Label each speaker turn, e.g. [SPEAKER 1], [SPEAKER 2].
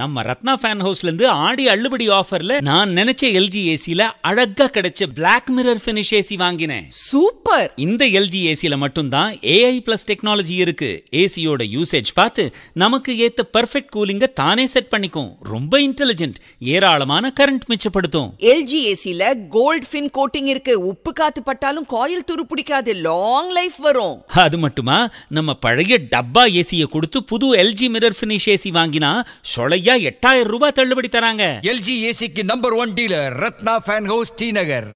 [SPEAKER 1] நம்ம ரத்னா ஃபேன் ஹவுஸ்ல இருந்து ஆடி அள்ளுபடி ஆஃபர்ல நான் நினைச்ச எல்ஜி ஏசில அழகா கிடைச்ச பிளாக் மிரர் ஃபினிஷ் ஏசி வாங்கினேன் சூப்பர் இந்த எல்ஜி மட்டும் மட்டும்தான் ஏஐ பிளஸ் டெக்னாலஜி இருக்கு ஏசியோட யூசேஜ் பார்த்து நமக்கு ஏத்த பர்ஃபெக்ட் கூலிங்க தானே செட் பண்ணிக்கும் ரொம்ப இன்டெலிஜென்ட் ஏராளமான கரண்ட் மிச்சப்படுத்தும்
[SPEAKER 2] எல்ஜி ஏசில கோல்ட் ஃபின் கோட்டிங் இருக்கு உப்பு காத்து பட்டாலும் காயில் துரு பிடிக்காது லாங் லைஃப் வரும்
[SPEAKER 1] அது மட்டுமா நம்ம பழைய டப்பா ஏசியை கொடுத்து புது எல்ஜி மிரர் பினிஷ் ஏசி வாங்கினா சொலைய ஐயா எட்டாயிரம் ரூபாய் தள்ளுபடி தராங்க எல்ஜி ஏசிக்கு number one dealer Ratna fan house T நகர்